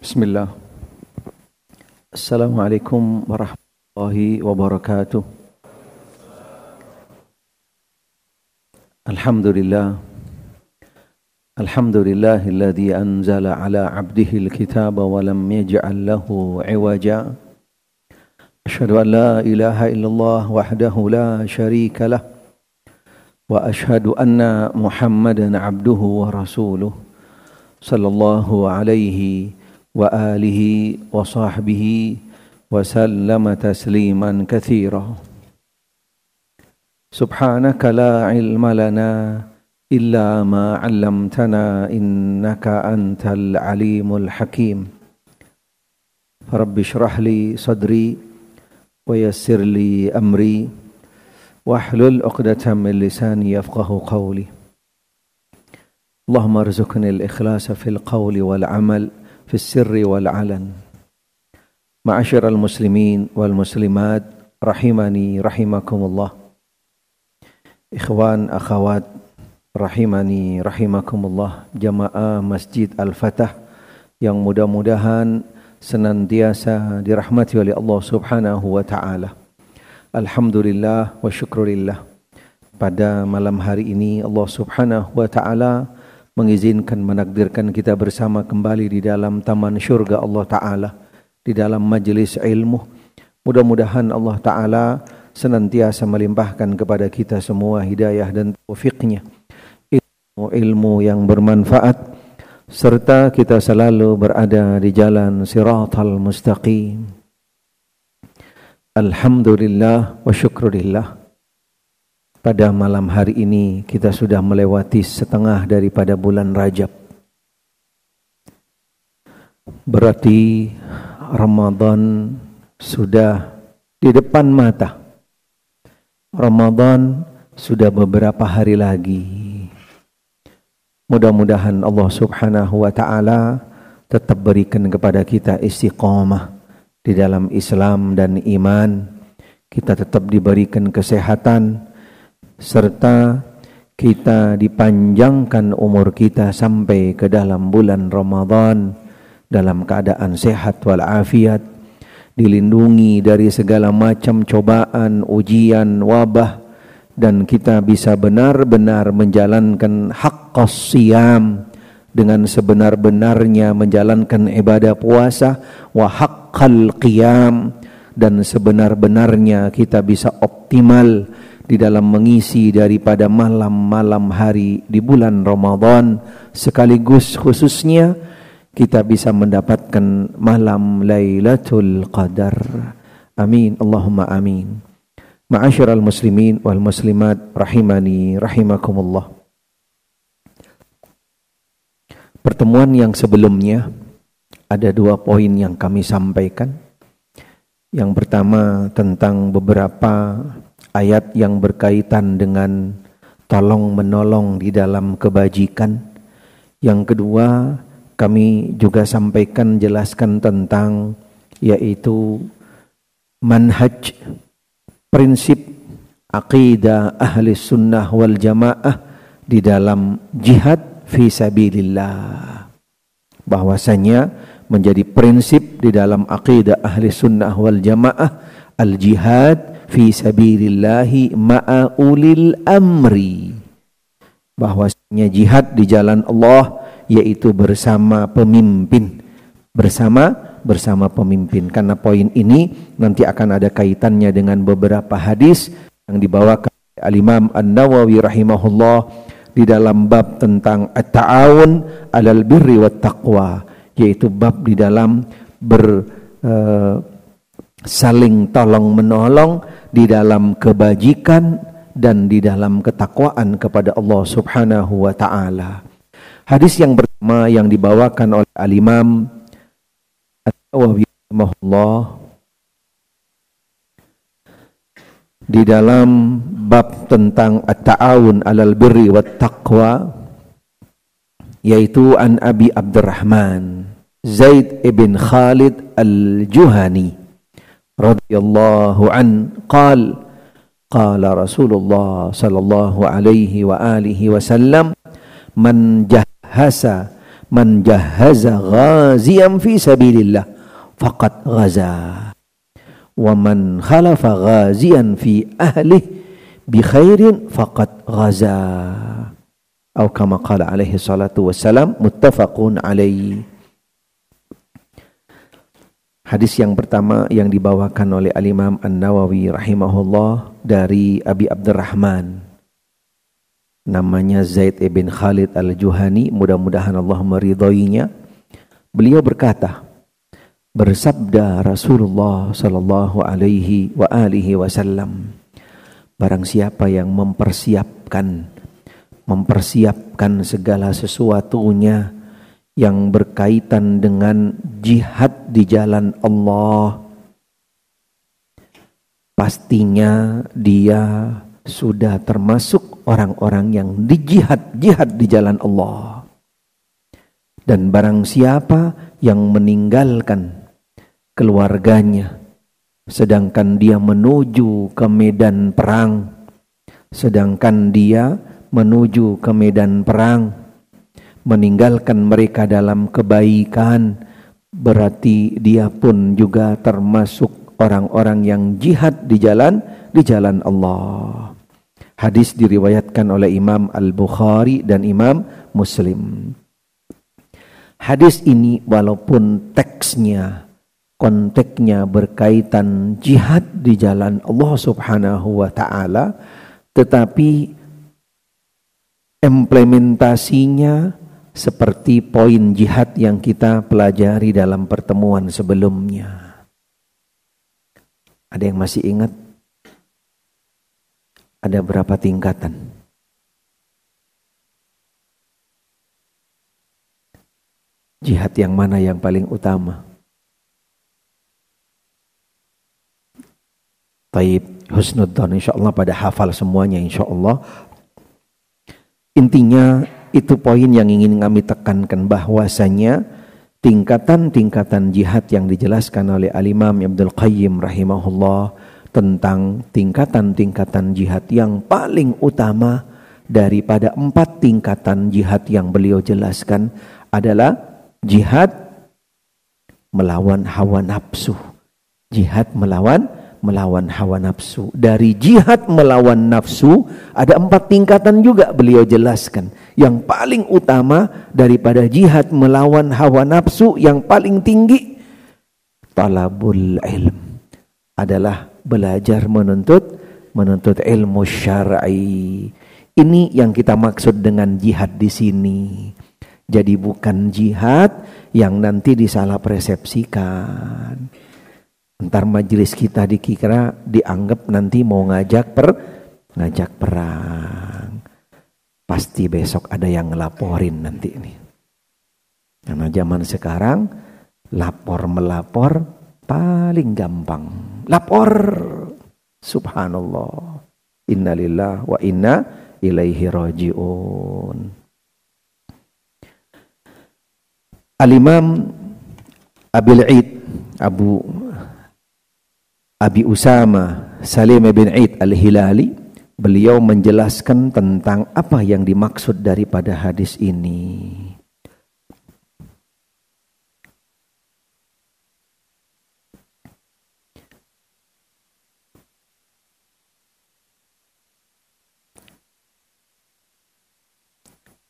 بسم الله السلام عليكم ورحمة الله وبركاته الحمد لله الحمد لله الذي أنزل على عبده الكتاب ولم يجعل له عوجا أشهد أن لا إله إلا الله وحده لا شريك له وأشهد أن محمدا عبده ورسوله صلى الله عليه وسلم وآله وصحبه وسلم تسليما كثيرا سبحانك لا علم لنا إلا ما علمتنا إنك أنت العليم الحكيم رب اشرح لي صدري ويسر لي أمري واحلل عقدة من لساني يفقه قولي اللهم ارزقني الإخلاص في القول والعمل في السر والعلن. alan. Ma'asyiral muslimin wal muslimat rahimani rahimakumullah. Ikhwan akhawat rahimani rahimakumullah jamaah Masjid Al-Fatah yang mudah-mudahan senantiasa dirahmati oleh Allah Subhanahu wa taala. Alhamdulillah wa syukrulillah. Pada malam hari ini Allah Subhanahu wa taala mengizinkan menakdirkan kita bersama kembali di dalam taman syurga Allah Ta'ala, di dalam majelis ilmu. Mudah-mudahan Allah Ta'ala senantiasa melimpahkan kepada kita semua hidayah dan taufiknya. Ilmu-ilmu yang bermanfaat, serta kita selalu berada di jalan siratal mustaqim. Alhamdulillah wa syukrulillah. Pada malam hari ini kita sudah melewati setengah daripada bulan Rajab. Berarti Ramadan sudah di depan mata. Ramadan sudah beberapa hari lagi. Mudah-mudahan Allah Subhanahu wa taala tetap berikan kepada kita istiqomah di dalam Islam dan iman. Kita tetap diberikan kesehatan, serta kita dipanjangkan umur kita sampai ke dalam bulan Ramadhan dalam keadaan sehat walafiat, dilindungi dari segala macam cobaan, ujian, wabah dan kita bisa benar-benar menjalankan hak siyam dengan sebenar-benarnya menjalankan ibadah puasa wa haqqal qiyam dan sebenar-benarnya kita bisa optimal di dalam mengisi daripada malam-malam hari di bulan Ramadan sekaligus khususnya kita bisa mendapatkan malam Lailatul Qadar. Amin. Allahumma amin. Ma'asyiral muslimin wal muslimat rahimani rahimakumullah. Pertemuan yang sebelumnya ada dua poin yang kami sampaikan. Yang pertama tentang beberapa ayat yang berkaitan dengan tolong menolong di dalam kebajikan. Yang kedua, kami juga sampaikan jelaskan tentang yaitu manhaj prinsip aqidah ahli sunnah wal jamaah di dalam jihad fi sabilillah bahwasanya menjadi prinsip di dalam aqidah ahli sunnah wal jamaah al jihad fi sabilillahi ma'a ulil amri bahwasanya jihad di jalan Allah yaitu bersama pemimpin bersama bersama pemimpin karena poin ini nanti akan ada kaitannya dengan beberapa hadis yang dibawakan Al Imam An-Nawawi rahimahullah di dalam bab tentang at-ta'awun alal birri wat taqwa yaitu bab di dalam ber uh, saling tolong menolong di dalam kebajikan dan di dalam ketakwaan kepada Allah Subhanahu wa taala. Hadis yang pertama yang dibawakan oleh al-Imam At-Tawawi di dalam bab tentang at-ta'awun 'alal birri wat taqwa yaitu an Abi Abdurrahman Zaid ibn Khalid Al-Juhani radhiyallahu an qal qala Rasulullah sallallahu alaihi wa alihi wasallam man jahhasa man jahhaza ghaziyan fi sabilillah faqad ghaza wa man khalafa ghaziyan fi ahlihi bi khairin faqad ghaza atau kama qala alaihi salatu wasalam muttafaqun alaihi Hadis yang pertama yang dibawakan oleh Al-Imam An-Nawawi rahimahullah dari Abi Abdurrahman. Namanya Zaid ibn Khalid Al-Juhani, mudah-mudahan Allah meridhoinya. Beliau berkata, bersabda Rasulullah sallallahu alaihi wa alihi wasallam, barang siapa yang mempersiapkan mempersiapkan segala sesuatunya yang berkaitan dengan jihad di jalan Allah pastinya dia sudah termasuk orang-orang yang dijihad-jihad di jalan Allah dan barang siapa yang meninggalkan keluarganya sedangkan dia menuju ke medan perang sedangkan dia menuju ke medan perang meninggalkan mereka dalam kebaikan berarti dia pun juga termasuk orang-orang yang jihad di jalan di jalan Allah. Hadis diriwayatkan oleh Imam Al-Bukhari dan Imam Muslim. Hadis ini walaupun teksnya konteksnya berkaitan jihad di jalan Allah Subhanahu wa taala tetapi implementasinya seperti poin jihad yang kita pelajari dalam pertemuan sebelumnya. Ada yang masih ingat? Ada berapa tingkatan? Jihad yang mana yang paling utama? Taib husnudon insya Allah pada hafal semuanya insya Allah. Intinya itu poin yang ingin kami tekankan bahwasanya tingkatan-tingkatan jihad yang dijelaskan oleh Al-Imam Abdul Qayyim rahimahullah tentang tingkatan-tingkatan jihad yang paling utama daripada empat tingkatan jihad yang beliau jelaskan adalah jihad melawan hawa nafsu. Jihad melawan melawan hawa nafsu. Dari jihad melawan nafsu ada empat tingkatan juga beliau jelaskan yang paling utama daripada jihad melawan hawa nafsu yang paling tinggi talabul ilm adalah belajar menuntut menuntut ilmu syar'i. Ini yang kita maksud dengan jihad di sini. Jadi bukan jihad yang nanti disalah persepsikan. Ntar majelis kita dikira dianggap nanti mau ngajak per ngajak perang. Pasti besok ada yang ngelaporin nanti ini. Karena zaman sekarang lapor melapor paling gampang. Lapor. Subhanallah. Innalillah wa inna ilaihi rajiun. Al-Imam Abil Abu Abi Usama Salim bin Aid Al-Hilali beliau menjelaskan tentang apa yang dimaksud daripada hadis ini.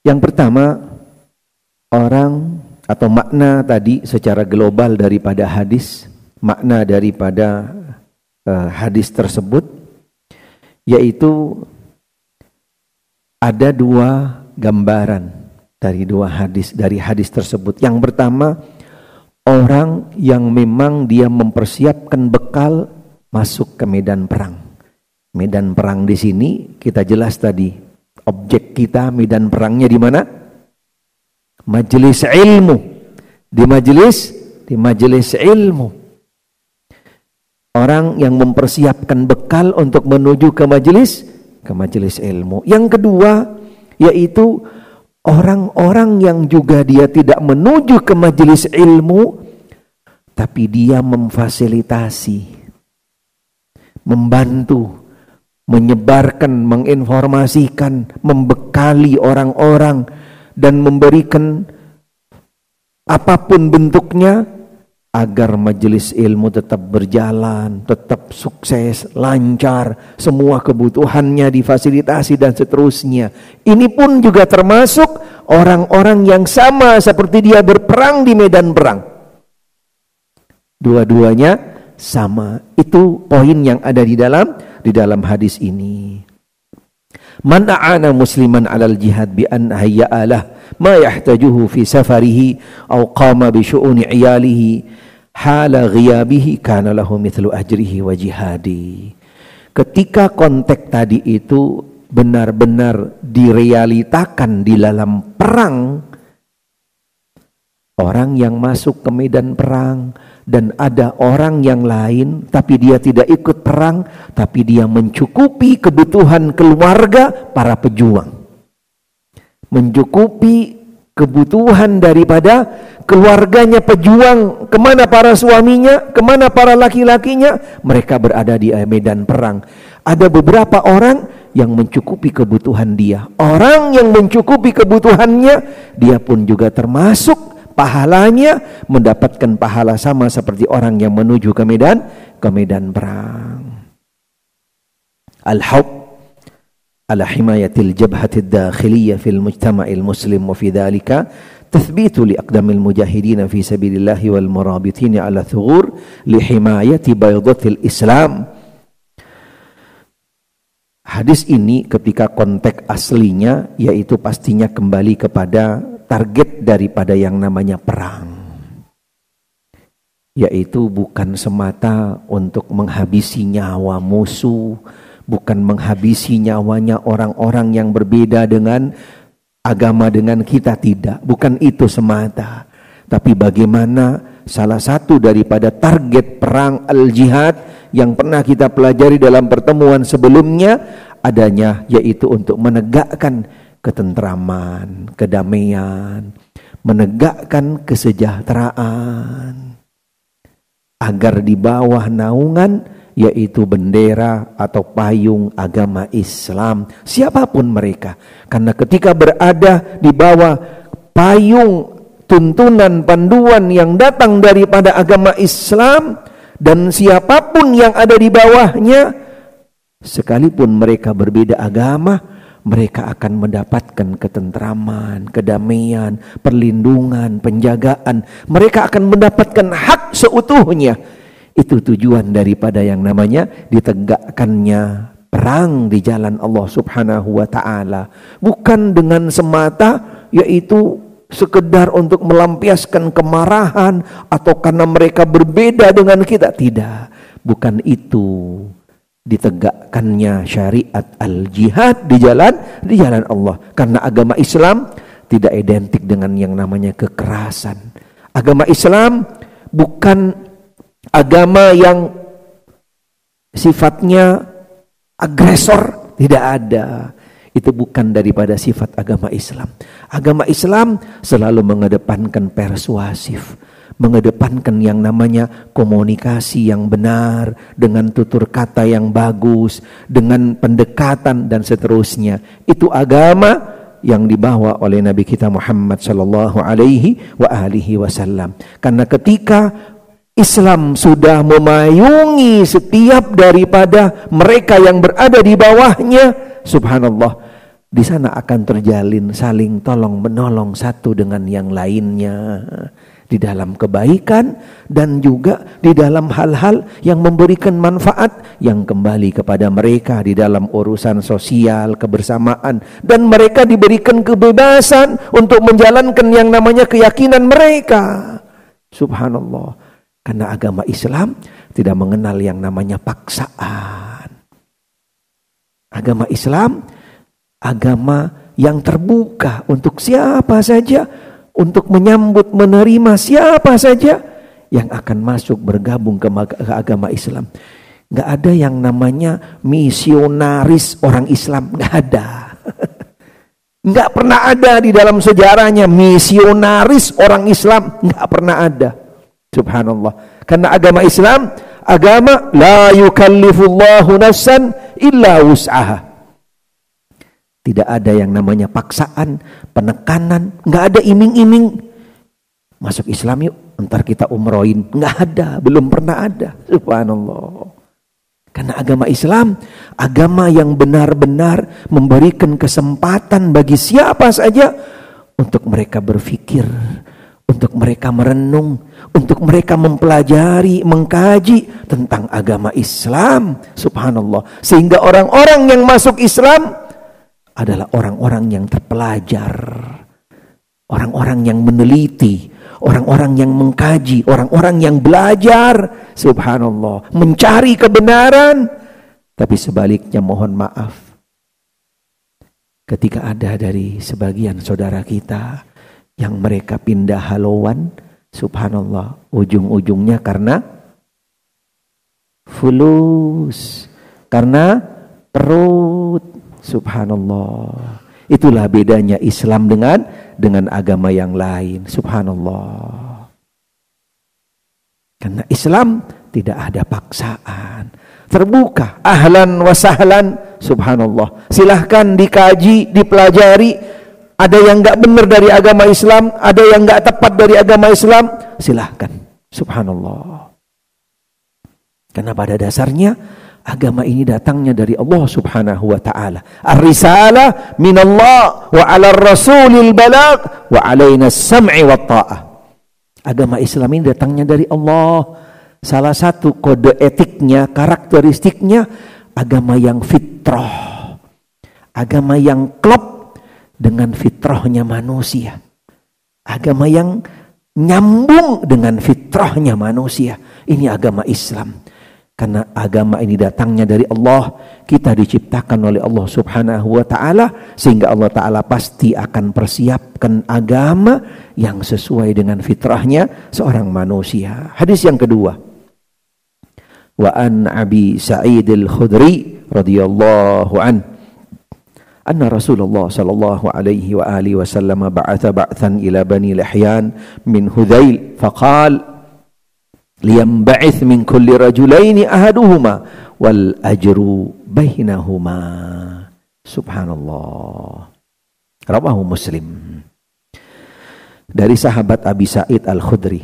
Yang pertama, orang atau makna tadi secara global daripada hadis, makna daripada uh, hadis tersebut yaitu ada dua gambaran dari dua hadis dari hadis tersebut. Yang pertama orang yang memang dia mempersiapkan bekal masuk ke medan perang. Medan perang di sini kita jelas tadi objek kita medan perangnya di mana? Majelis ilmu. Di majelis di majelis ilmu orang yang mempersiapkan bekal untuk menuju ke majelis ke majelis ilmu. Yang kedua yaitu orang-orang yang juga dia tidak menuju ke majelis ilmu tapi dia memfasilitasi membantu menyebarkan, menginformasikan, membekali orang-orang dan memberikan apapun bentuknya agar majelis ilmu tetap berjalan, tetap sukses, lancar, semua kebutuhannya difasilitasi dan seterusnya. Ini pun juga termasuk orang-orang yang sama seperti dia berperang di medan perang. Dua-duanya sama. Itu poin yang ada di dalam di dalam hadis ini. Man a'ana musliman alal jihad bi an hayya'alah ما يحتاجه في سفره أو قام بشؤون عياله حال غيابه كان له مثل أجره وجهاده ketika konteks tadi itu benar-benar direalitakan di dalam perang orang yang masuk ke medan perang dan ada orang yang lain tapi dia tidak ikut perang tapi dia mencukupi kebutuhan keluarga para pejuang mencukupi kebutuhan daripada keluarganya pejuang kemana para suaminya kemana para laki-lakinya mereka berada di medan perang ada beberapa orang yang mencukupi kebutuhan dia orang yang mencukupi kebutuhannya dia pun juga termasuk pahalanya mendapatkan pahala sama seperti orang yang menuju ke medan ke medan perang al-hub على حماية الجبهة الداخلية في المجتمع المسلم وفي ذلك تثبيت لأقدم المجاهدين في سبيل الله والمرابطين على ثغور لحماية بيضة الإسلام Hadis ini ketika konteks aslinya yaitu pastinya kembali kepada target daripada yang namanya perang. Yaitu bukan semata untuk menghabisi nyawa musuh, bukan menghabisi nyawanya orang-orang yang berbeda dengan agama dengan kita tidak, bukan itu semata. Tapi bagaimana salah satu daripada target perang al-jihad yang pernah kita pelajari dalam pertemuan sebelumnya adanya yaitu untuk menegakkan ketentraman, kedamaian, menegakkan kesejahteraan agar di bawah naungan yaitu bendera atau payung agama Islam, siapapun mereka. Karena ketika berada di bawah payung tuntunan panduan yang datang daripada agama Islam dan siapapun yang ada di bawahnya sekalipun mereka berbeda agama mereka akan mendapatkan ketentraman, kedamaian, perlindungan, penjagaan. Mereka akan mendapatkan hak seutuhnya itu tujuan daripada yang namanya ditegakkannya perang di jalan Allah Subhanahu wa taala, bukan dengan semata yaitu sekedar untuk melampiaskan kemarahan atau karena mereka berbeda dengan kita, tidak. Bukan itu ditegakkannya syariat al-jihad di jalan di jalan Allah karena agama Islam tidak identik dengan yang namanya kekerasan. Agama Islam bukan agama yang sifatnya agresor tidak ada. Itu bukan daripada sifat agama Islam. Agama Islam selalu mengedepankan persuasif, mengedepankan yang namanya komunikasi yang benar dengan tutur kata yang bagus, dengan pendekatan dan seterusnya. Itu agama yang dibawa oleh Nabi kita Muhammad sallallahu alaihi wa alihi wasallam. Karena ketika Islam sudah memayungi setiap daripada mereka yang berada di bawahnya. Subhanallah. Di sana akan terjalin saling tolong menolong satu dengan yang lainnya di dalam kebaikan dan juga di dalam hal-hal yang memberikan manfaat yang kembali kepada mereka di dalam urusan sosial, kebersamaan dan mereka diberikan kebebasan untuk menjalankan yang namanya keyakinan mereka. Subhanallah. Karena agama Islam tidak mengenal yang namanya paksaan. Agama Islam agama yang terbuka untuk siapa saja, untuk menyambut menerima siapa saja yang akan masuk bergabung ke, agama Islam. Gak ada yang namanya misionaris orang Islam, gak ada. Gak pernah ada di dalam sejarahnya misionaris orang Islam, gak pernah ada. Subhanallah. Karena agama Islam, agama la yukallifullahu nafsan illa wus'aha. Tidak ada yang namanya paksaan, penekanan, nggak ada iming-iming. Masuk Islam yuk, ntar kita umroin. Nggak ada, belum pernah ada. Subhanallah. Karena agama Islam, agama yang benar-benar memberikan kesempatan bagi siapa saja untuk mereka berpikir, untuk mereka merenung, untuk mereka mempelajari, mengkaji tentang agama Islam. Subhanallah. Sehingga orang-orang yang masuk Islam adalah orang-orang yang terpelajar. Orang-orang yang meneliti, orang-orang yang mengkaji, orang-orang yang belajar. Subhanallah, mencari kebenaran. Tapi sebaliknya mohon maaf. Ketika ada dari sebagian saudara kita yang mereka pindah haluan, Subhanallah, ujung-ujungnya karena fulus, karena perut. Subhanallah. Itulah bedanya Islam dengan dengan agama yang lain. Subhanallah. Karena Islam tidak ada paksaan. Terbuka, ahlan wa Subhanallah. Silahkan dikaji, dipelajari, ada yang nggak benar dari agama Islam, ada yang nggak tepat dari agama Islam, silahkan. Subhanallah. Karena pada dasarnya agama ini datangnya dari Allah Subhanahu wa taala. Ar-risalah minallah wa 'ala rasulil balagh wa 'alaina sam'i wa ta'ah. Agama Islam ini datangnya dari Allah. Salah satu kode etiknya, karakteristiknya agama yang fitrah. Agama yang klop dengan fitrahnya manusia. Agama yang nyambung dengan fitrahnya manusia. Ini agama Islam. Karena agama ini datangnya dari Allah, kita diciptakan oleh Allah Subhanahu wa taala sehingga Allah taala pasti akan persiapkan agama yang sesuai dengan fitrahnya seorang manusia. Hadis yang kedua. Wa an Abi Sa'id Al-Khudri radhiyallahu an أن رسول الله صلى الله عليه وآله وسلم بعث بعثا إلى بني لحيان من هذيل فقال لينبعث من كل رجلين أحدهما والأجر بينهما سبحان الله رواه مسلم dari sahabat Abi Said Al-Khudri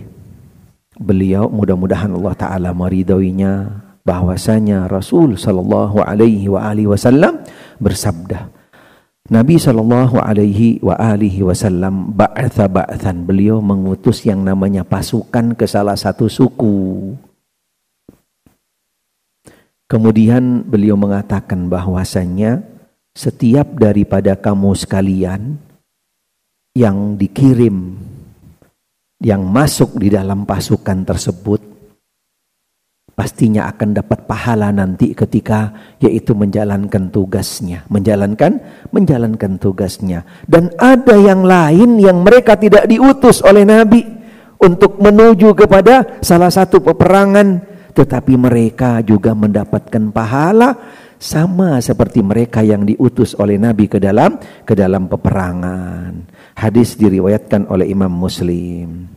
beliau mudah-mudahan Allah Ta'ala meridhoinya bahwasanya Rasul Sallallahu Alaihi Wasallam bersabda Nabi Shallallahu Alaihi wa alihi Wasallam ba'atha ba'athan beliau mengutus yang namanya pasukan ke salah satu suku. Kemudian beliau mengatakan bahwasannya setiap daripada kamu sekalian yang dikirim yang masuk di dalam pasukan tersebut pastinya akan dapat pahala nanti ketika yaitu menjalankan tugasnya, menjalankan menjalankan tugasnya. Dan ada yang lain yang mereka tidak diutus oleh nabi untuk menuju kepada salah satu peperangan, tetapi mereka juga mendapatkan pahala sama seperti mereka yang diutus oleh nabi ke dalam ke dalam peperangan. Hadis diriwayatkan oleh Imam Muslim.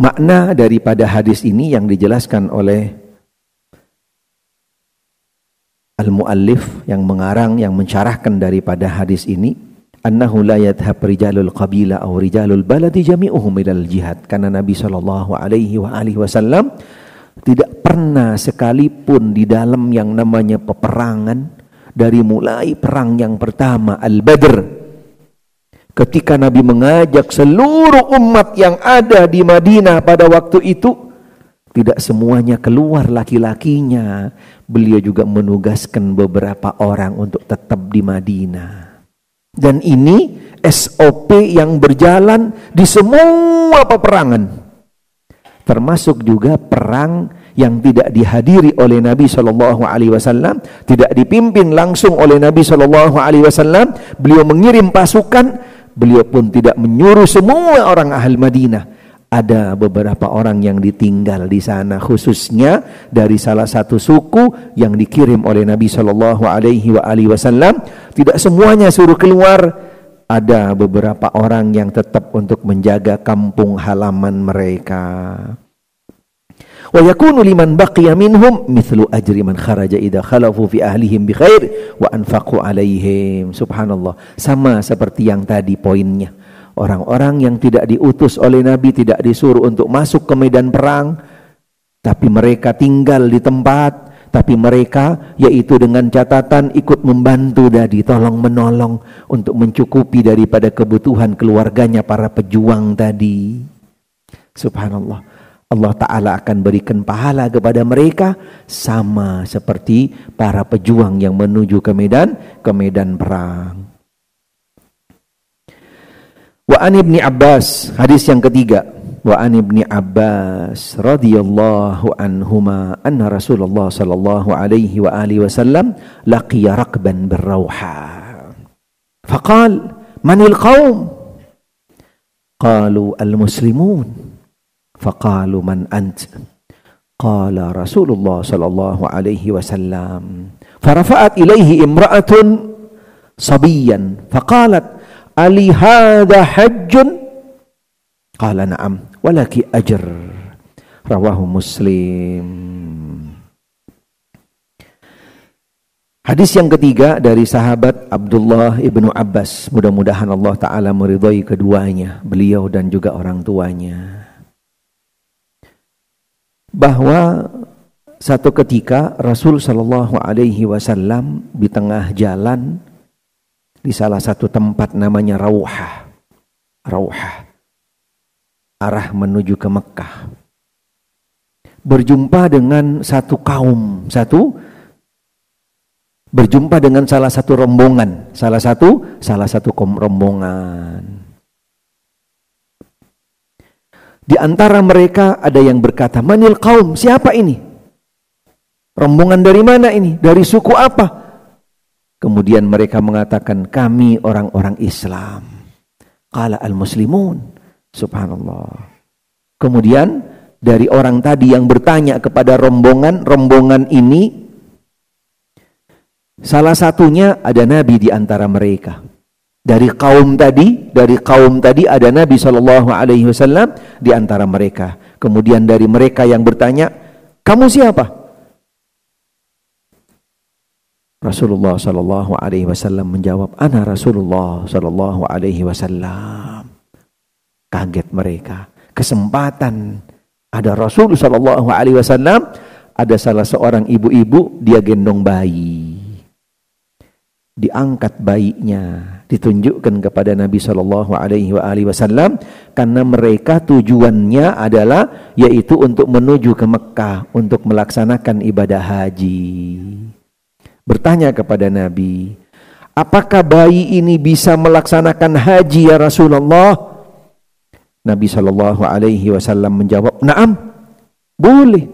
Makna daripada hadis ini yang dijelaskan oleh al-muallif yang mengarang yang mencarahkan daripada hadis ini annahu la yadhhab rijalul qabila aw rijalul baladi jami'uhum ilal jihad karena Nabi sallallahu alaihi wa alihi wasallam tidak pernah sekalipun di dalam yang namanya peperangan dari mulai perang yang pertama Al-Badr ketika Nabi mengajak seluruh umat yang ada di Madinah pada waktu itu, tidak semuanya keluar laki-lakinya. Beliau juga menugaskan beberapa orang untuk tetap di Madinah. Dan ini SOP yang berjalan di semua peperangan. Termasuk juga perang yang tidak dihadiri oleh Nabi Shallallahu Alaihi Wasallam, tidak dipimpin langsung oleh Nabi Shallallahu Alaihi Wasallam. Beliau mengirim pasukan beliau pun tidak menyuruh semua orang ahli Madinah. Ada beberapa orang yang ditinggal di sana khususnya dari salah satu suku yang dikirim oleh Nabi Shallallahu Alaihi Wasallam. Tidak semuanya suruh keluar. Ada beberapa orang yang tetap untuk menjaga kampung halaman mereka. Wa yakunu liman baqiya minhum mithlu ajri man kharaja idza khalafu fi ahlihim bi khair wa anfaqu alaihim. Subhanallah. Sama seperti yang tadi poinnya. Orang-orang yang tidak diutus oleh Nabi tidak disuruh untuk masuk ke medan perang tapi mereka tinggal di tempat tapi mereka yaitu dengan catatan ikut membantu tadi tolong menolong untuk mencukupi daripada kebutuhan keluarganya para pejuang tadi subhanallah Allah Ta'ala akan berikan pahala kepada mereka sama seperti para pejuang yang menuju ke medan ke medan perang. Wa an ibni Abbas, hadis yang ketiga. Wa an ibni Abbas radhiyallahu anhuma anna Rasulullah sallallahu alaihi wa alihi wasallam laqiya raqban birrauha. Faqal, "Manil qaum?" Qalu al-muslimun. أنت قال رسول الله صلى الله عليه وسلم فرفعت إليه امرأة صبيا فقالت ألي هذا حج قال نعم ولك أجر رواه مسلم Hadis yang ketiga dari sahabat Abdullah ibnu Abbas. Mudah-mudahan Allah Ta'ala meridhai keduanya, beliau dan juga orang tuanya bahwa satu ketika Rasul Shallallahu Alaihi Wasallam di tengah jalan di salah satu tempat namanya Rauhah, Rauhah, arah menuju ke Mekkah, berjumpa dengan satu kaum, satu berjumpa dengan salah satu rombongan, salah satu salah satu rombongan. Di antara mereka ada yang berkata, Manil kaum, siapa ini? Rombongan dari mana ini? Dari suku apa? Kemudian mereka mengatakan, kami orang-orang Islam. kala al-muslimun. Subhanallah. Kemudian dari orang tadi yang bertanya kepada rombongan, rombongan ini salah satunya ada nabi di antara mereka dari kaum tadi, dari kaum tadi ada Nabi Shallallahu Alaihi Wasallam di antara mereka. Kemudian dari mereka yang bertanya, kamu siapa? Rasulullah Shallallahu Alaihi Wasallam menjawab, Ana Rasulullah Shallallahu Alaihi Wasallam. Kaget mereka. Kesempatan ada Rasul Shallallahu Alaihi Wasallam. Ada salah seorang ibu-ibu dia gendong bayi, diangkat bayinya ditunjukkan kepada Nabi Shallallahu Alaihi Wasallam karena mereka tujuannya adalah yaitu untuk menuju ke Mekah untuk melaksanakan ibadah haji. Bertanya kepada Nabi, apakah bayi ini bisa melaksanakan haji ya Rasulullah? Nabi Shallallahu Alaihi Wasallam menjawab, Naam, boleh.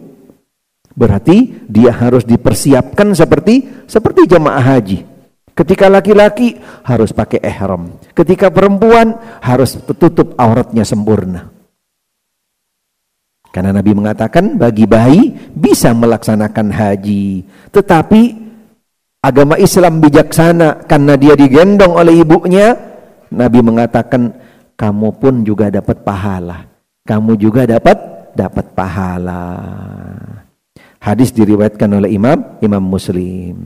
Berarti dia harus dipersiapkan seperti seperti jemaah haji. Ketika laki-laki harus pakai ihram. Ketika perempuan harus tertutup auratnya sempurna. Karena Nabi mengatakan bagi bayi bisa melaksanakan haji. Tetapi agama Islam bijaksana karena dia digendong oleh ibunya. Nabi mengatakan kamu pun juga dapat pahala. Kamu juga dapat dapat pahala. Hadis diriwayatkan oleh Imam Imam Muslim.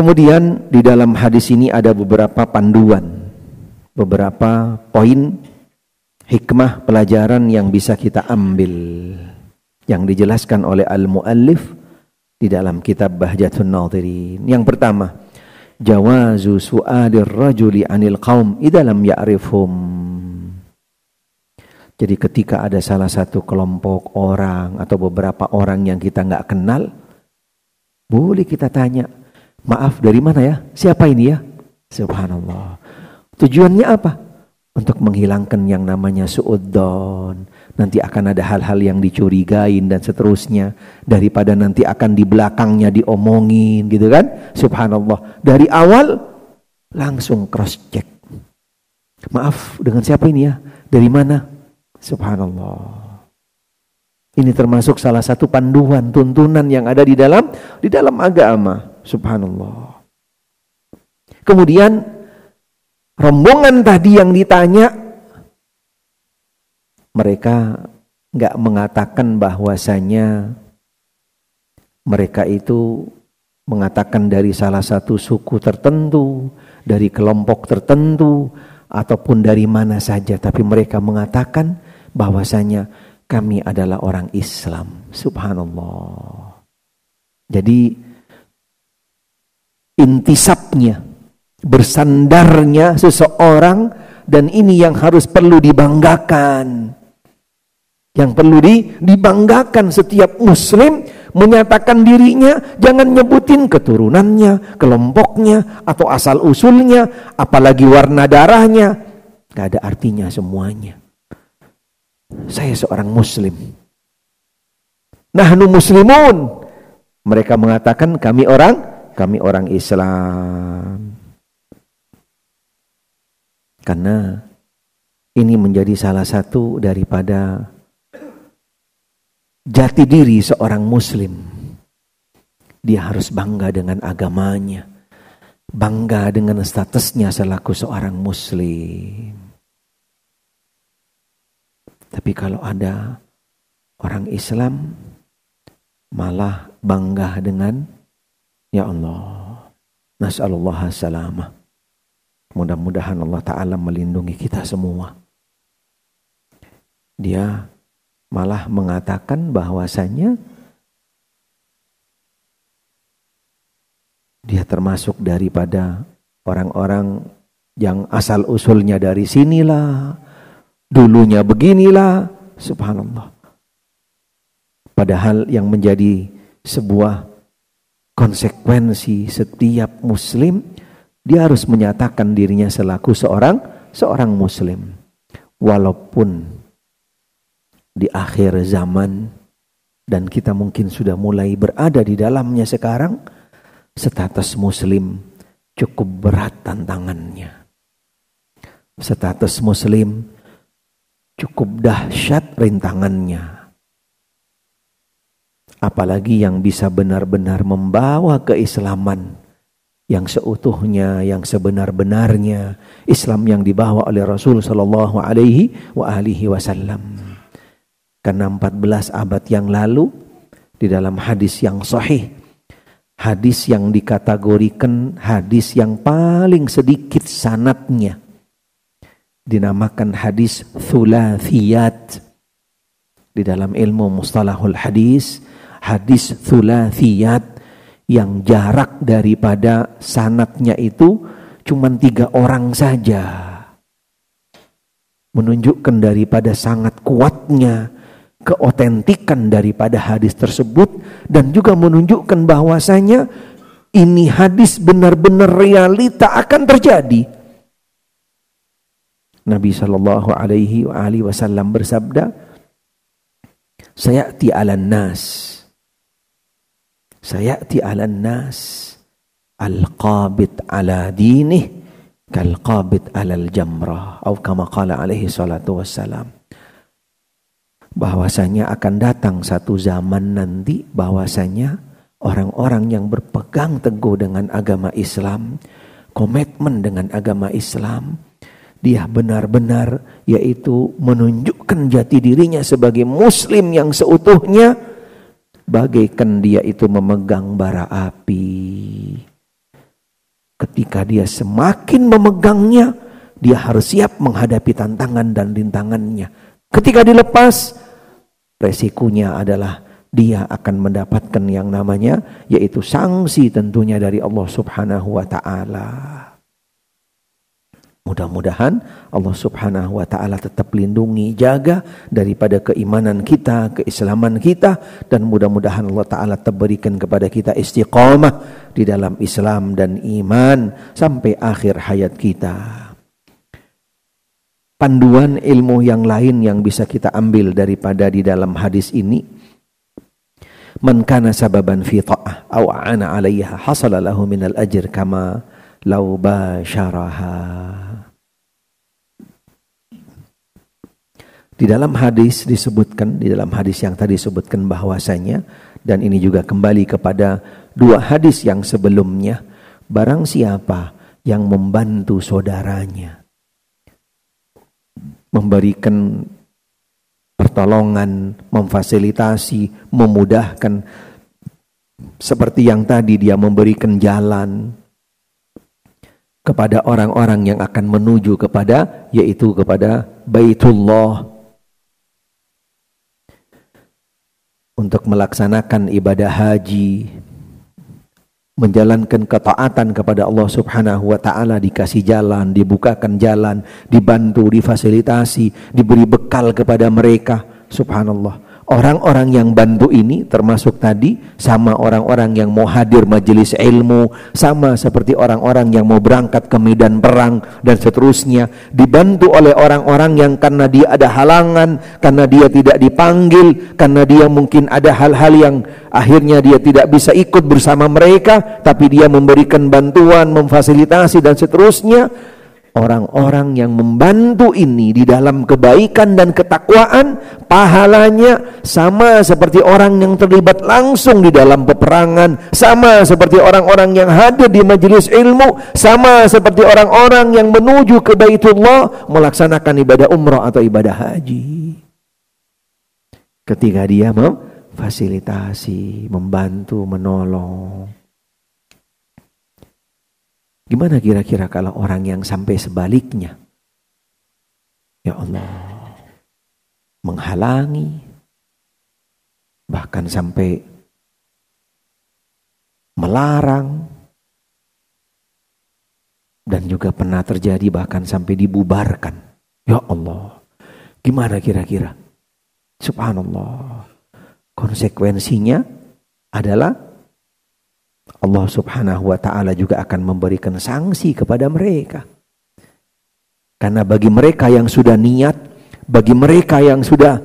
Kemudian di dalam hadis ini ada beberapa panduan, beberapa poin hikmah pelajaran yang bisa kita ambil yang dijelaskan oleh al-muallif di dalam kitab Bahjatun Nadirin. Yang pertama, jawazu su'alir rajuli anil qaum idalam ya'rifhum. Jadi ketika ada salah satu kelompok orang atau beberapa orang yang kita nggak kenal, boleh kita tanya, Maaf, dari mana ya? Siapa ini ya? Subhanallah. Tujuannya apa? Untuk menghilangkan yang namanya suudon. Nanti akan ada hal-hal yang dicurigain dan seterusnya. Daripada nanti akan di belakangnya diomongin gitu kan. Subhanallah. Dari awal langsung cross check. Maaf, dengan siapa ini ya? Dari mana? Subhanallah. Ini termasuk salah satu panduan tuntunan yang ada di dalam di dalam agama. Subhanallah. Kemudian rombongan tadi yang ditanya mereka nggak mengatakan bahwasanya mereka itu mengatakan dari salah satu suku tertentu, dari kelompok tertentu, ataupun dari mana saja, tapi mereka mengatakan bahwasanya kami adalah orang Islam. Subhanallah. Jadi intisabnya, bersandarnya seseorang dan ini yang harus perlu dibanggakan. Yang perlu di, dibanggakan setiap muslim menyatakan dirinya jangan nyebutin keturunannya, kelompoknya atau asal usulnya, apalagi warna darahnya. Gak ada artinya semuanya. Saya seorang muslim. Nahnu muslimun. Mereka mengatakan kami orang kami orang Islam. Karena ini menjadi salah satu daripada jati diri seorang muslim. Dia harus bangga dengan agamanya, bangga dengan statusnya selaku seorang muslim. Tapi kalau ada orang Islam malah bangga dengan Ya Allah, nas'alullah salamah. Mudah-mudahan Allah Ta'ala melindungi kita semua. Dia malah mengatakan bahwasanya dia termasuk daripada orang-orang yang asal usulnya dari sinilah, dulunya beginilah, subhanallah. Padahal yang menjadi sebuah Konsekuensi setiap muslim dia harus menyatakan dirinya selaku seorang seorang muslim. Walaupun di akhir zaman dan kita mungkin sudah mulai berada di dalamnya sekarang, status muslim cukup berat tantangannya. Status muslim cukup dahsyat rintangannya apalagi yang bisa benar-benar membawa keislaman yang seutuhnya, yang sebenar-benarnya, Islam yang dibawa oleh Rasul sallallahu alaihi wa alihi wasallam. Karena 14 abad yang lalu di dalam hadis yang sahih hadis yang dikategorikan hadis yang paling sedikit sanatnya dinamakan hadis thulathiyat di dalam ilmu mustalahul hadis hadis thulathiyat yang jarak daripada sanatnya itu cuma tiga orang saja. Menunjukkan daripada sangat kuatnya keotentikan daripada hadis tersebut dan juga menunjukkan bahwasanya ini hadis benar-benar realita akan terjadi. Nabi Shallallahu Alaihi Wasallam bersabda, "Saya ti'alan nas." Sayati ala nas al-qabit ala dinih kal-qabit jamrah atau kama qala alaihi salatu wassalam bahwasanya akan datang satu zaman nanti bahwasanya orang-orang yang berpegang teguh dengan agama Islam komitmen dengan agama Islam dia benar-benar yaitu menunjukkan jati dirinya sebagai muslim yang seutuhnya bagaikan dia itu memegang bara api. Ketika dia semakin memegangnya, dia harus siap menghadapi tantangan dan rintangannya. Ketika dilepas, resikonya adalah dia akan mendapatkan yang namanya yaitu sanksi tentunya dari Allah Subhanahu wa taala. Mudah-mudahan Allah Subhanahu wa taala tetap lindungi, jaga daripada keimanan kita, keislaman kita dan mudah-mudahan Allah taala terberikan kepada kita istiqomah di dalam Islam dan iman sampai akhir hayat kita. Panduan ilmu yang lain yang bisa kita ambil daripada di dalam hadis ini Man kana sababan fi ta'ah aw ana 'alayha hasala lahu minal ajr kama law basyaraha Di dalam hadis disebutkan, di dalam hadis yang tadi disebutkan bahwasanya dan ini juga kembali kepada dua hadis yang sebelumnya, barang siapa yang membantu saudaranya memberikan pertolongan, memfasilitasi, memudahkan seperti yang tadi dia memberikan jalan kepada orang-orang yang akan menuju kepada yaitu kepada Baitullah untuk melaksanakan ibadah haji, menjalankan ketaatan kepada Allah Subhanahu wa taala dikasih jalan, dibukakan jalan, dibantu, difasilitasi, diberi bekal kepada mereka. Subhanallah orang-orang yang bantu ini termasuk tadi sama orang-orang yang mau hadir majelis ilmu sama seperti orang-orang yang mau berangkat ke medan perang dan seterusnya dibantu oleh orang-orang yang karena dia ada halangan karena dia tidak dipanggil karena dia mungkin ada hal-hal yang akhirnya dia tidak bisa ikut bersama mereka tapi dia memberikan bantuan memfasilitasi dan seterusnya Orang-orang yang membantu ini di dalam kebaikan dan ketakwaan, pahalanya sama seperti orang yang terlibat langsung di dalam peperangan, sama seperti orang-orang yang hadir di majelis ilmu, sama seperti orang-orang yang menuju ke Baitullah melaksanakan ibadah umrah atau ibadah haji. Ketika dia memfasilitasi, membantu, menolong. Gimana kira-kira kalau orang yang sampai sebaliknya? Ya Allah, menghalangi, bahkan sampai melarang, dan juga pernah terjadi bahkan sampai dibubarkan. Ya Allah, gimana kira-kira? Subhanallah. Konsekuensinya adalah Allah Subhanahu wa taala juga akan memberikan sanksi kepada mereka. Karena bagi mereka yang sudah niat, bagi mereka yang sudah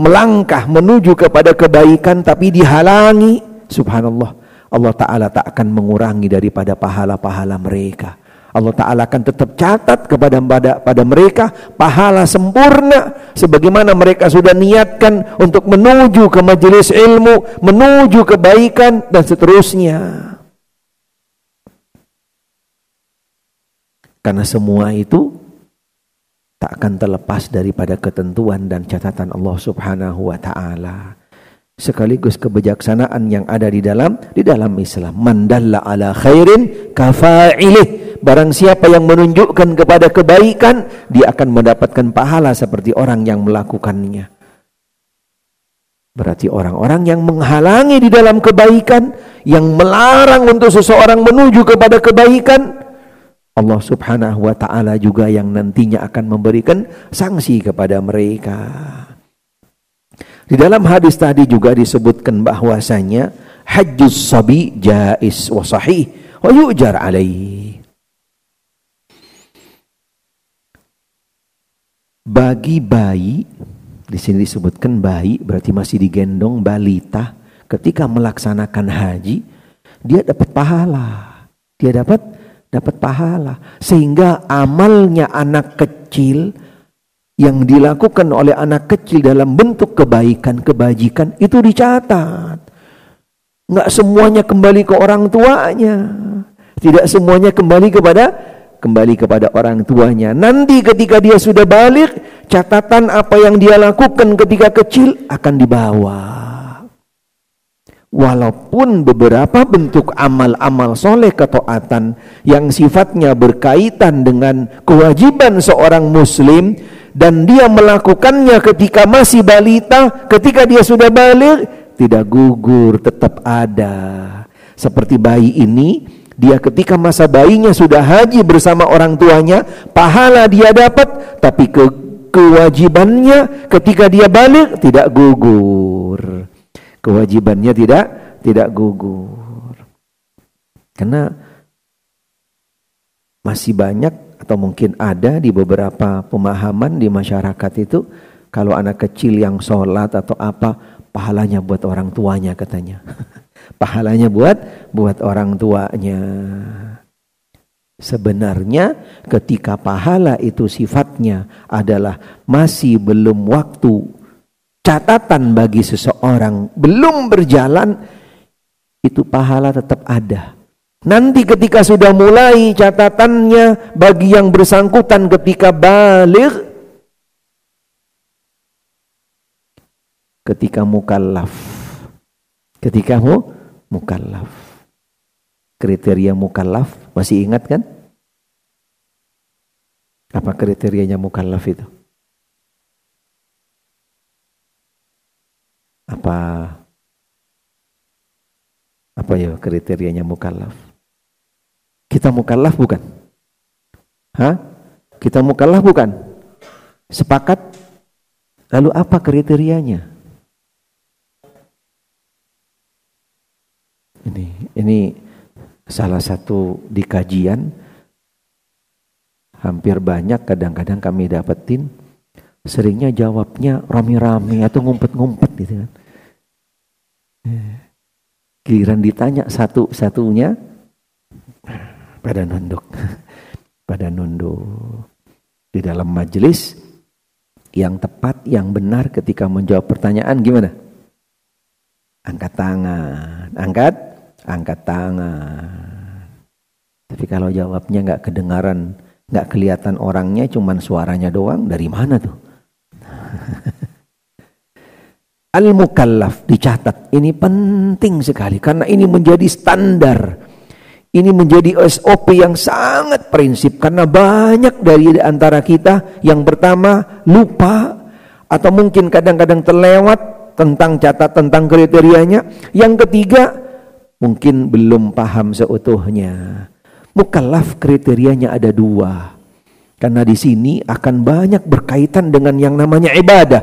melangkah menuju kepada kebaikan tapi dihalangi, subhanallah, Allah taala tak akan mengurangi daripada pahala-pahala mereka. Allah Ta'ala akan tetap catat kepada pada, pada mereka pahala sempurna sebagaimana mereka sudah niatkan untuk menuju ke majelis ilmu, menuju kebaikan dan seterusnya. Karena semua itu tak akan terlepas daripada ketentuan dan catatan Allah Subhanahu wa taala sekaligus kebijaksanaan yang ada di dalam di dalam Islam. Mandalla ala khairin kafa'ilih barang siapa yang menunjukkan kepada kebaikan, dia akan mendapatkan pahala seperti orang yang melakukannya. Berarti orang-orang yang menghalangi di dalam kebaikan, yang melarang untuk seseorang menuju kepada kebaikan, Allah Subhanahu wa taala juga yang nantinya akan memberikan sanksi kepada mereka. Di dalam hadis tadi juga disebutkan bahwasanya hajjus sabi jais wa sahih wa yujar alaihi. bagi bayi di sini disebutkan bayi berarti masih digendong balita ketika melaksanakan haji dia dapat pahala dia dapat dapat pahala sehingga amalnya anak kecil yang dilakukan oleh anak kecil dalam bentuk kebaikan kebajikan itu dicatat nggak semuanya kembali ke orang tuanya tidak semuanya kembali kepada kembali kepada orang tuanya. Nanti ketika dia sudah balik, catatan apa yang dia lakukan ketika kecil akan dibawa. Walaupun beberapa bentuk amal-amal soleh ketaatan yang sifatnya berkaitan dengan kewajiban seorang muslim dan dia melakukannya ketika masih balita, ketika dia sudah balik, tidak gugur, tetap ada. Seperti bayi ini dia ketika masa bayinya sudah haji bersama orang tuanya, pahala dia dapat, tapi ke kewajibannya ketika dia balik tidak gugur. Kewajibannya tidak tidak gugur. Karena masih banyak atau mungkin ada di beberapa pemahaman di masyarakat itu kalau anak kecil yang sholat atau apa pahalanya buat orang tuanya katanya. Pahalanya buat buat orang tuanya. Sebenarnya ketika pahala itu sifatnya adalah masih belum waktu catatan bagi seseorang belum berjalan itu pahala tetap ada. Nanti ketika sudah mulai catatannya bagi yang bersangkutan ketika balik ketika mukallaf ketika mu mukallaf. Kriteria mukallaf masih ingat kan? Apa kriterianya mukallaf itu? Apa apa ya kriterianya mukallaf? Kita mukallaf bukan? Hah? Kita mukallaf bukan? Sepakat? Lalu apa kriterianya? Ini salah satu di kajian hampir banyak kadang-kadang kami dapetin seringnya jawabnya rame-rame atau ngumpet-ngumpet gitu kan. Giliran ditanya satu-satunya pada nunduk. Pada nunduk. Di dalam majelis yang tepat, yang benar ketika menjawab pertanyaan gimana? Angkat tangan. Angkat angkat tangan. Tapi kalau jawabnya nggak kedengaran, nggak kelihatan orangnya, cuman suaranya doang, dari mana tuh? Al-mukallaf dicatat, ini penting sekali karena ini menjadi standar. Ini menjadi SOP yang sangat prinsip karena banyak dari antara kita yang pertama lupa atau mungkin kadang-kadang terlewat tentang catat tentang kriterianya. Yang ketiga mungkin belum paham seutuhnya. Mukallaf kriterianya ada dua. Karena di sini akan banyak berkaitan dengan yang namanya ibadah.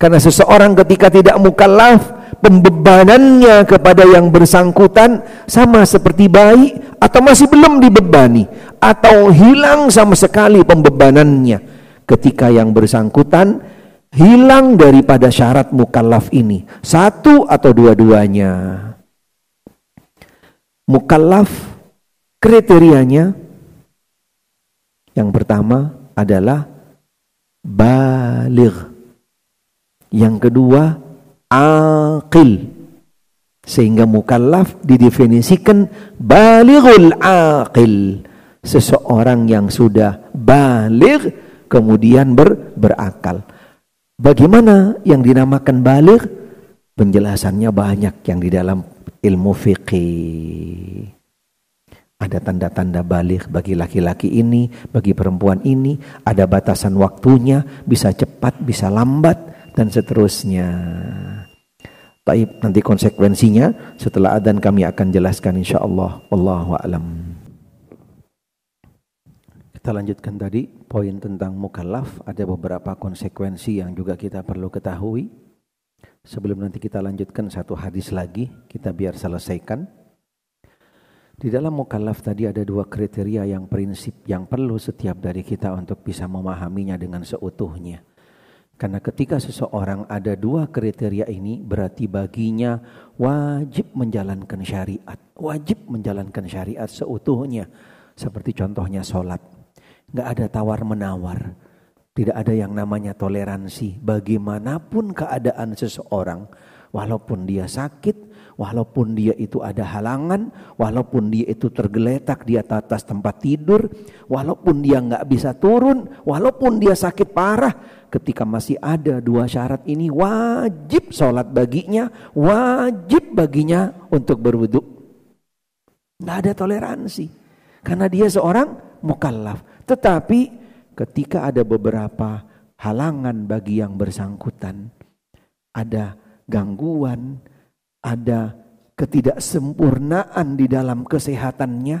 Karena seseorang ketika tidak mukallaf, pembebanannya kepada yang bersangkutan sama seperti bayi atau masih belum dibebani atau hilang sama sekali pembebanannya ketika yang bersangkutan hilang daripada syarat mukallaf ini satu atau dua-duanya mukallaf kriterianya yang pertama adalah baligh. Yang kedua aqil. Sehingga mukallaf didefinisikan balighul aqil. Seseorang yang sudah baligh kemudian ber, berakal. Bagaimana yang dinamakan baligh? Penjelasannya banyak yang di dalam ilmu fikih. Ada tanda-tanda balik bagi laki-laki ini, bagi perempuan ini, ada batasan waktunya, bisa cepat, bisa lambat, dan seterusnya. Taib nanti konsekuensinya setelah adan kami akan jelaskan insya Allah. Wallahu alam. Kita lanjutkan tadi poin tentang mukallaf ada beberapa konsekuensi yang juga kita perlu ketahui. Sebelum nanti kita lanjutkan satu hadis lagi, kita biar selesaikan. Di dalam mukallaf tadi ada dua kriteria yang prinsip yang perlu setiap dari kita untuk bisa memahaminya dengan seutuhnya. Karena ketika seseorang ada dua kriteria ini berarti baginya wajib menjalankan syariat. Wajib menjalankan syariat seutuhnya. Seperti contohnya sholat. Nggak ada tawar-menawar tidak ada yang namanya toleransi. Bagaimanapun keadaan seseorang, walaupun dia sakit, walaupun dia itu ada halangan, walaupun dia itu tergeletak di atas tempat tidur, walaupun dia nggak bisa turun, walaupun dia sakit parah, ketika masih ada dua syarat ini wajib sholat baginya, wajib baginya untuk berwudhu. Tidak ada toleransi. Karena dia seorang mukallaf. Tetapi ketika ada beberapa halangan bagi yang bersangkutan, ada gangguan, ada ketidaksempurnaan di dalam kesehatannya,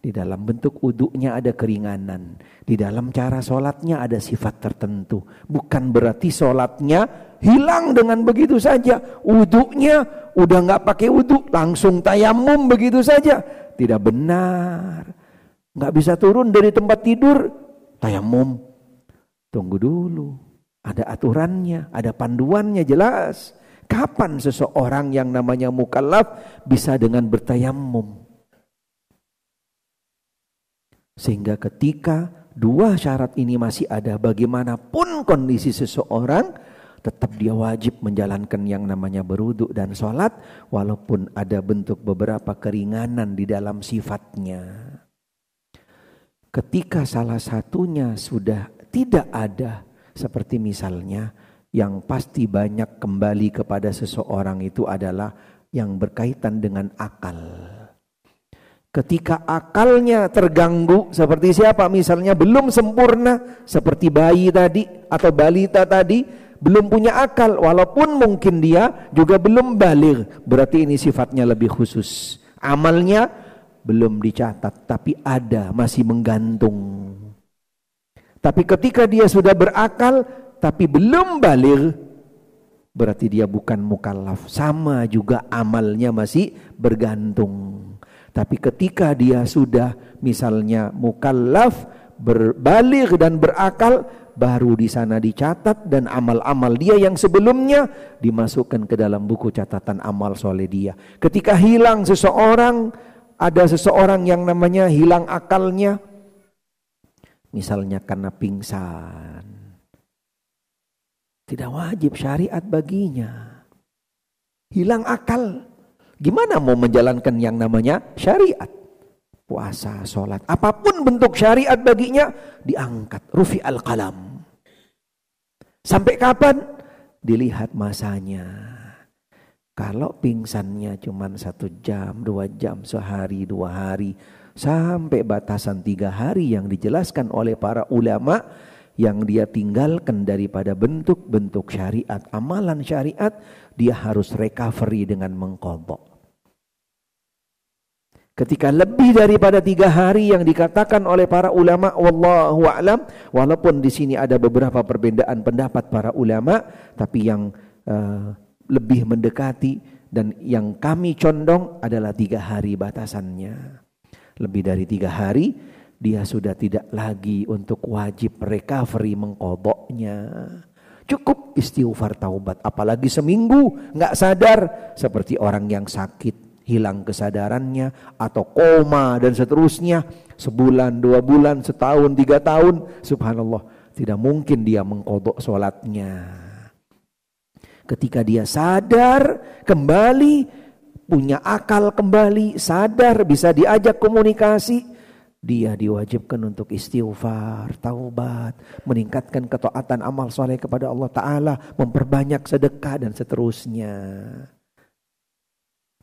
di dalam bentuk uduknya ada keringanan, di dalam cara sholatnya ada sifat tertentu. Bukan berarti sholatnya hilang dengan begitu saja. Uduknya udah nggak pakai uduk, langsung tayamum begitu saja. Tidak benar. Nggak bisa turun dari tempat tidur, tayamum. Tunggu dulu. Ada aturannya, ada panduannya jelas. Kapan seseorang yang namanya mukallaf bisa dengan bertayamum? Sehingga ketika dua syarat ini masih ada bagaimanapun kondisi seseorang tetap dia wajib menjalankan yang namanya berudu dan sholat walaupun ada bentuk beberapa keringanan di dalam sifatnya ketika salah satunya sudah tidak ada seperti misalnya yang pasti banyak kembali kepada seseorang itu adalah yang berkaitan dengan akal. Ketika akalnya terganggu seperti siapa misalnya belum sempurna seperti bayi tadi atau balita tadi belum punya akal walaupun mungkin dia juga belum balik, berarti ini sifatnya lebih khusus. Amalnya belum dicatat, tapi ada, masih menggantung. Tapi ketika dia sudah berakal, tapi belum balir, berarti dia bukan mukallaf. Sama juga amalnya masih bergantung. Tapi ketika dia sudah misalnya mukallaf, berbalik dan berakal, baru di sana dicatat dan amal-amal dia yang sebelumnya dimasukkan ke dalam buku catatan amal soleh dia. Ketika hilang seseorang, ada seseorang yang namanya hilang akalnya, misalnya karena pingsan. Tidak wajib syariat baginya. Hilang akal. Gimana mau menjalankan yang namanya syariat? Puasa, sholat, apapun bentuk syariat baginya diangkat. Rufi al kalam. Sampai kapan? Dilihat masanya. Kalau pingsannya cuma satu jam, dua jam, sehari, dua hari, sampai batasan tiga hari yang dijelaskan oleh para ulama yang dia tinggalkan daripada bentuk-bentuk syariat, amalan syariat, dia harus recovery dengan mengkobok. Ketika lebih daripada tiga hari yang dikatakan oleh para ulama, wallahu a'lam, walaupun di sini ada beberapa perbedaan pendapat para ulama, tapi yang uh, lebih mendekati dan yang kami condong adalah tiga hari batasannya. Lebih dari tiga hari dia sudah tidak lagi untuk wajib recovery mengkoboknya. Cukup istighfar taubat apalagi seminggu nggak sadar seperti orang yang sakit hilang kesadarannya atau koma dan seterusnya sebulan dua bulan setahun tiga tahun subhanallah tidak mungkin dia mengkodok sholatnya Ketika dia sadar kembali, punya akal kembali, sadar bisa diajak komunikasi, dia diwajibkan untuk istighfar, taubat, meningkatkan ketaatan amal soleh kepada Allah Ta'ala, memperbanyak sedekah dan seterusnya.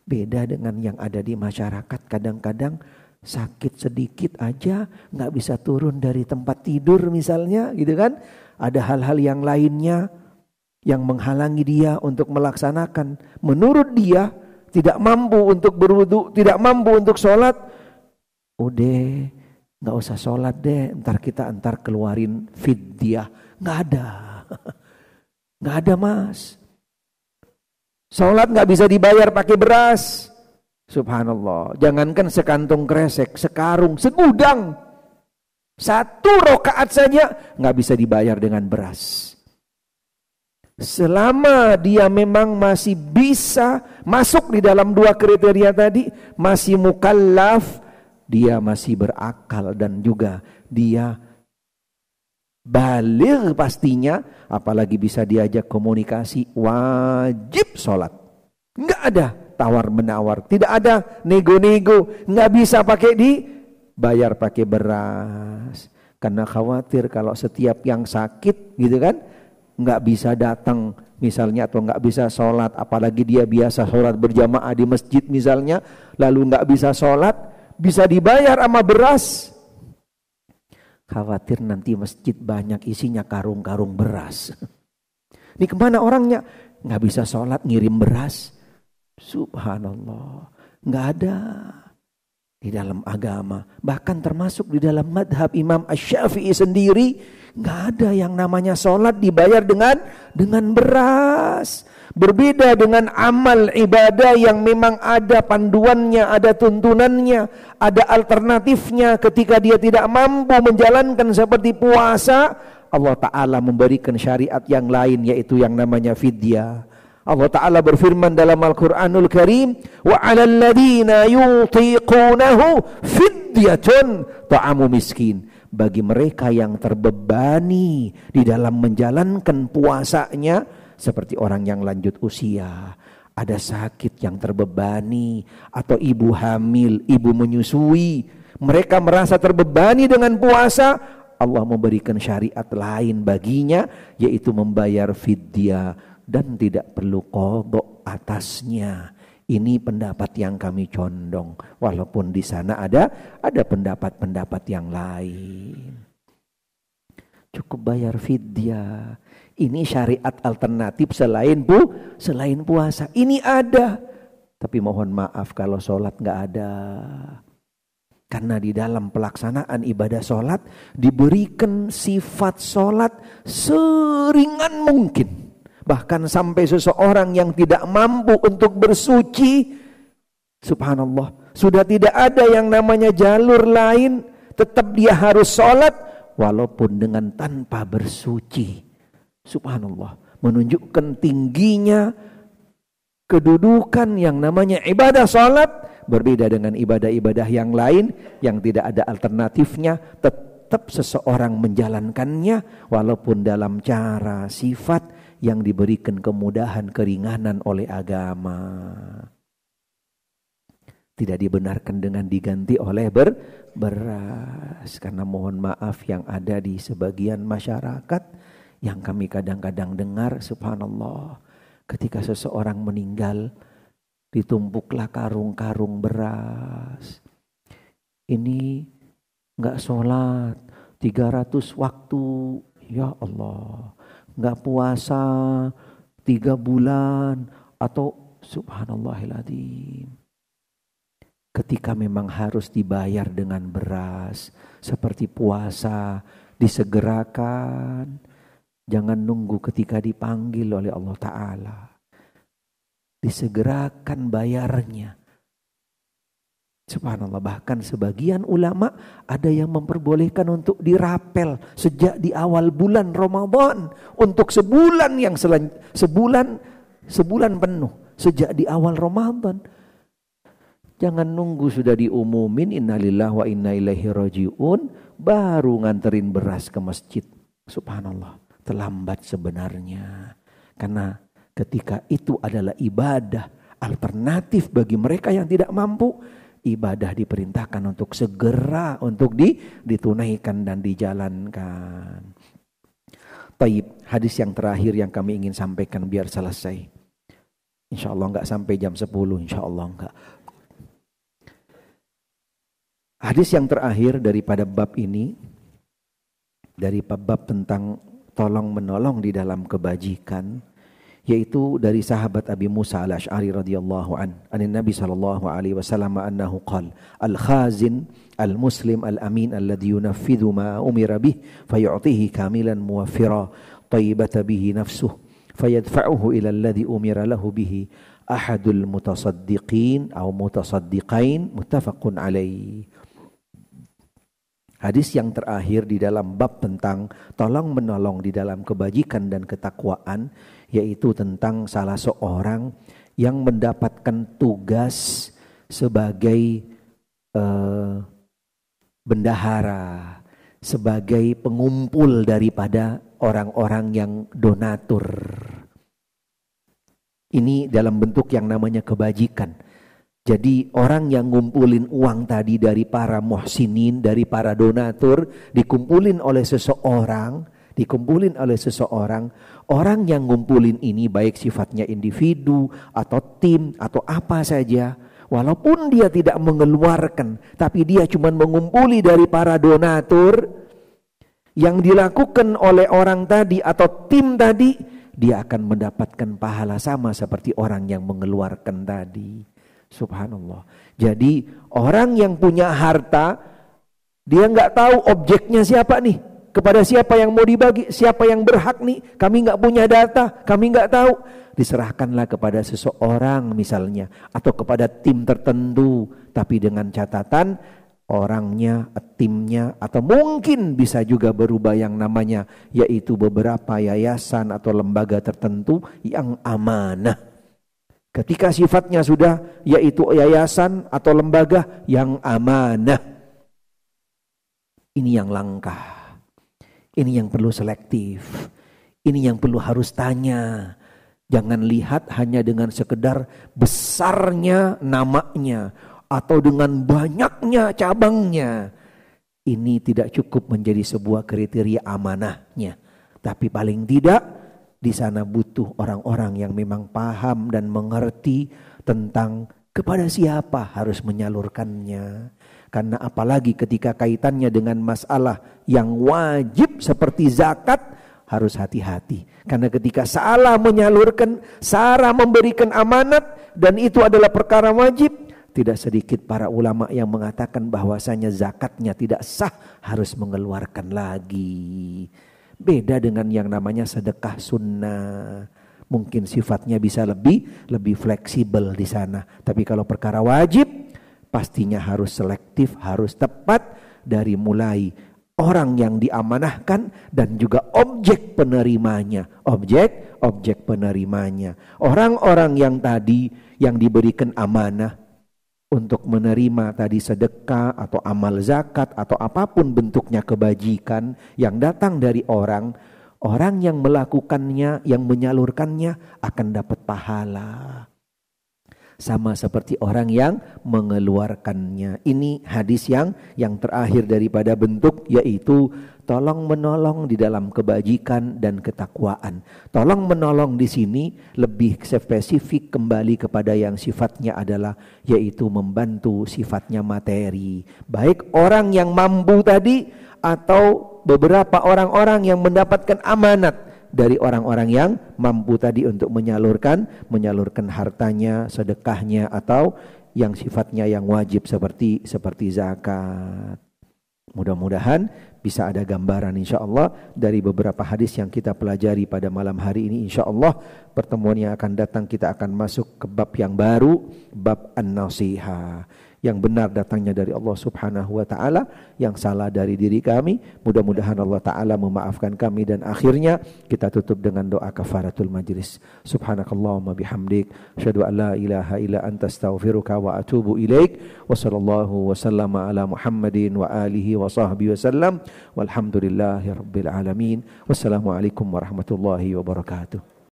Beda dengan yang ada di masyarakat, kadang-kadang sakit sedikit aja nggak bisa turun dari tempat tidur misalnya gitu kan. Ada hal-hal yang lainnya yang menghalangi dia untuk melaksanakan. Menurut dia tidak mampu untuk berwudu, tidak mampu untuk sholat. Udah nggak usah sholat deh, ntar kita ntar keluarin fidyah. Nggak ada, nggak ada mas. Sholat nggak bisa dibayar pakai beras. Subhanallah, jangankan sekantung kresek, sekarung, segudang. Satu rokaat saja nggak bisa dibayar dengan beras. Selama dia memang masih bisa masuk di dalam dua kriteria tadi, masih mukallaf, dia masih berakal dan juga dia balir pastinya, apalagi bisa diajak komunikasi, wajib sholat. Enggak ada tawar menawar, tidak ada nego-nego, enggak bisa pakai di bayar pakai beras. Karena khawatir kalau setiap yang sakit gitu kan, nggak bisa datang misalnya atau nggak bisa sholat apalagi dia biasa sholat berjamaah di masjid misalnya lalu nggak bisa sholat bisa dibayar sama beras khawatir nanti masjid banyak isinya karung-karung beras ini kemana orangnya nggak bisa sholat ngirim beras subhanallah nggak ada di dalam agama, bahkan termasuk di dalam madhab Imam Ash-Syafi'i sendiri, nggak ada yang namanya sholat dibayar dengan dengan beras. Berbeda dengan amal ibadah yang memang ada panduannya, ada tuntunannya, ada alternatifnya ketika dia tidak mampu menjalankan seperti puasa, Allah Ta'ala memberikan syariat yang lain yaitu yang namanya fidyah Allah Ta'ala berfirman dalam Al-Quranul Karim wa الَّذِينَ يُطِيقُونَهُ yutiqunahu fidyatun ta'amu miskin bagi mereka yang terbebani di dalam menjalankan puasanya seperti orang yang lanjut usia ada sakit yang terbebani atau ibu hamil, ibu menyusui mereka merasa terbebani dengan puasa Allah memberikan syariat lain baginya yaitu membayar fidyah dan tidak perlu kodok atasnya. Ini pendapat yang kami condong. Walaupun di sana ada ada pendapat-pendapat yang lain. Cukup bayar fidyah. Ini syariat alternatif selain bu, selain puasa. Ini ada. Tapi mohon maaf kalau sholat nggak ada. Karena di dalam pelaksanaan ibadah sholat diberikan sifat sholat seringan mungkin. Bahkan sampai seseorang yang tidak mampu untuk bersuci, subhanallah, sudah tidak ada yang namanya jalur lain, tetap dia harus sholat walaupun dengan tanpa bersuci. Subhanallah, menunjukkan tingginya kedudukan yang namanya ibadah sholat berbeda dengan ibadah-ibadah yang lain yang tidak ada alternatifnya tetap seseorang menjalankannya walaupun dalam cara sifat yang diberikan kemudahan keringanan oleh agama. Tidak dibenarkan dengan diganti oleh ber beras karena mohon maaf yang ada di sebagian masyarakat yang kami kadang-kadang dengar subhanallah ketika seseorang meninggal ditumpuklah karung-karung beras. Ini nggak sholat 300 waktu ya Allah nggak puasa tiga bulan atau subhanallah subhanallahiladzim. Ketika memang harus dibayar dengan beras seperti puasa disegerakan. Jangan nunggu ketika dipanggil oleh Allah Ta'ala. Disegerakan bayarnya. Subhanallah, bahkan sebagian ulama ada yang memperbolehkan untuk dirapel sejak di awal bulan Ramadan untuk sebulan yang selan, sebulan sebulan penuh sejak di awal Ramadan. Jangan nunggu sudah diumumin innalillahi wa inna ilaihi rajiun baru nganterin beras ke masjid. Subhanallah, terlambat sebenarnya. Karena ketika itu adalah ibadah alternatif bagi mereka yang tidak mampu ibadah diperintahkan untuk segera untuk di, ditunaikan dan dijalankan. Taib, hadis yang terakhir yang kami ingin sampaikan biar selesai. Insya Allah nggak sampai jam 10, insya Allah nggak. Hadis yang terakhir daripada bab ini, dari bab tentang tolong menolong di dalam kebajikan, yaitu dari sahabat Abi Musa al-Ash'ari radhiyallahu an an Nabi sallallahu alaihi wasallam annahu qala al khazin al muslim al amin alladhi yunaffidhu ma umira bih fayu'tihi kamilan muwaffira tayyibata bihi nafsuh fayadfa'uhu ila alladhi umira lahu bihi ahadul mutasaddiqin atau mutasaddiqain muttafaqun alaih Hadis yang terakhir di dalam bab tentang tolong menolong di dalam kebajikan dan ketakwaan yaitu tentang salah seorang yang mendapatkan tugas sebagai eh, bendahara, sebagai pengumpul daripada orang-orang yang donatur. Ini dalam bentuk yang namanya kebajikan. Jadi orang yang ngumpulin uang tadi dari para muhsinin, dari para donatur, dikumpulin oleh seseorang, dikumpulin oleh seseorang orang yang ngumpulin ini baik sifatnya individu atau tim atau apa saja walaupun dia tidak mengeluarkan tapi dia cuma mengumpuli dari para donatur yang dilakukan oleh orang tadi atau tim tadi dia akan mendapatkan pahala sama seperti orang yang mengeluarkan tadi subhanallah jadi orang yang punya harta dia nggak tahu objeknya siapa nih kepada siapa yang mau dibagi, siapa yang berhak nih, kami nggak punya data, kami nggak tahu. Diserahkanlah kepada seseorang misalnya, atau kepada tim tertentu, tapi dengan catatan orangnya, timnya, atau mungkin bisa juga berubah yang namanya, yaitu beberapa yayasan atau lembaga tertentu yang amanah. Ketika sifatnya sudah yaitu yayasan atau lembaga yang amanah. Ini yang langkah. Ini yang perlu selektif. Ini yang perlu harus tanya. Jangan lihat hanya dengan sekedar besarnya namanya atau dengan banyaknya cabangnya. Ini tidak cukup menjadi sebuah kriteria amanahnya. Tapi paling tidak di sana butuh orang-orang yang memang paham dan mengerti tentang kepada siapa harus menyalurkannya. Karena apalagi ketika kaitannya dengan masalah yang wajib seperti zakat harus hati-hati. Karena ketika salah menyalurkan, salah memberikan amanat dan itu adalah perkara wajib, tidak sedikit para ulama yang mengatakan bahwasanya zakatnya tidak sah harus mengeluarkan lagi. Beda dengan yang namanya sedekah sunnah mungkin sifatnya bisa lebih lebih fleksibel di sana. Tapi kalau perkara wajib pastinya harus selektif, harus tepat dari mulai orang yang diamanahkan dan juga objek penerimanya. Objek, objek penerimanya. Orang-orang yang tadi yang diberikan amanah untuk menerima tadi sedekah atau amal zakat atau apapun bentuknya kebajikan yang datang dari orang, orang yang melakukannya, yang menyalurkannya akan dapat pahala sama seperti orang yang mengeluarkannya. Ini hadis yang yang terakhir daripada bentuk yaitu tolong menolong di dalam kebajikan dan ketakwaan. Tolong menolong di sini lebih spesifik kembali kepada yang sifatnya adalah yaitu membantu sifatnya materi. Baik orang yang mampu tadi atau beberapa orang-orang yang mendapatkan amanat dari orang-orang yang mampu tadi untuk menyalurkan, menyalurkan hartanya, sedekahnya atau yang sifatnya yang wajib seperti seperti zakat. Mudah-mudahan bisa ada gambaran insya Allah dari beberapa hadis yang kita pelajari pada malam hari ini insya Allah pertemuan yang akan datang kita akan masuk ke bab yang baru bab an nasihah yang benar datangnya dari Allah Subhanahu wa taala, yang salah dari diri kami. Mudah-mudahan Allah taala memaafkan kami dan akhirnya kita tutup dengan doa kafaratul majlis. Subhanakallahumma bihamdik, syadu alla ilaha illa anta astaghfiruka wa atubu ilaik. Wa sallallahu ala Muhammadin wa alihi wa sahbihi wasallam. Walhamdulillahirabbil alamin. Wassalamualaikum warahmatullahi wabarakatuh.